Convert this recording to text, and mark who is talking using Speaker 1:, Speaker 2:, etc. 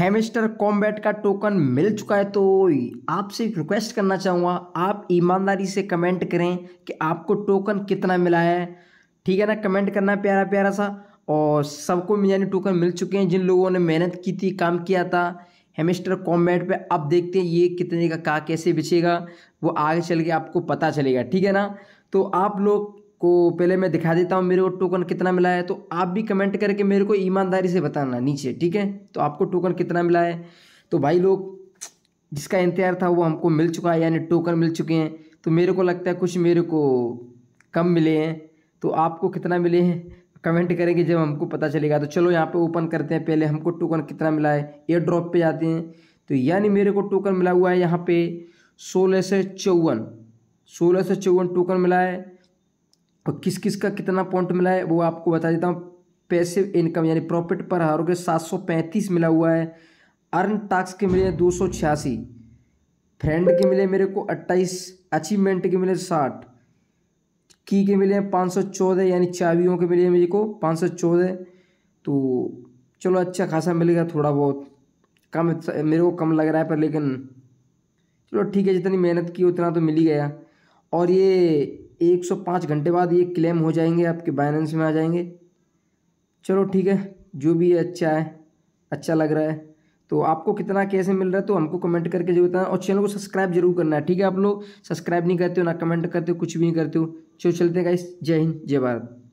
Speaker 1: हेमिस्टर combat का token मिल चुका है तो आपसे एक रिक्वेस्ट करना चाहूँगा आप ईमानदारी से कमेंट करें कि आपको टोकन कितना मिला है ठीक है ना कमेंट करना प्यारा प्यारा सा और सबको यानी टोकन मिल चुके हैं जिन लोगों ने मेहनत की थी काम किया था हेमिस्टर कॉम्बैट पे अब देखते हैं ये कितने का कहा कैसे बिछेगा वो आगे चल के आपको पता चलेगा ठीक है ना तो आप लोग को पहले मैं दिखा देता हूँ मेरे को टोकन कितना मिला है तो आप भी कमेंट करके मेरे को ईमानदारी से बताना नीचे ठीक है तो आपको टोकन कितना मिला है तो भाई लोग जिसका इंतजार था वो हमको मिल चुका है यानी टोकन मिल चुके हैं तो मेरे को लगता है कुछ मेरे को कम मिले हैं तो आपको कितना मिले हैं कमेंट करेंगे जब हमको पता चलेगा तो चलो यहाँ पे ओपन करते हैं पहले हमको टोकन कितना मिला है एयर ड्रॉप पे जाते हैं तो यानी मेरे को टोकन मिला हुआ है यहाँ पे सोलह से चौवन सोलह से चौवन टोकन मिला है और तो किस किस का कितना पॉइंट मिला है वो आपको बता देता हूँ पैसे इनकम यानी प्रॉफिट पर के सात सौ पैंतीस मिला हुआ है अर्न टास्क के मिले दो सौ छियासी फ्रेंड के मिले मेरे को 28 अचीवमेंट के मिले साठ की के मिले हैं पाँच सौ चौदह यानी चाबियों के मिले मेरे को पाँच सौ चौदह तो चलो अच्छा खासा मिल गया थोड़ा बहुत कम मेरे को कम लग रहा है पर लेकिन चलो ठीक है जितनी मेहनत की उतना तो मिल ही गया और ये 105 घंटे बाद ये क्लेम हो जाएंगे आपके बैलेंस में आ जाएंगे चलो ठीक है जो भी है अच्छा है अच्छा लग रहा है तो आपको कितना कैसे मिल रहा है तो हमको कमेंट करके जरूर बताना और चैनल को सब्सक्राइब जरूर करना है ठीक है आप लोग सब्सक्राइब नहीं करते हो ना कमेंट करते हो कुछ भी नहीं करते हो चलो चलते हैं गाइस जय हिंद जय भारत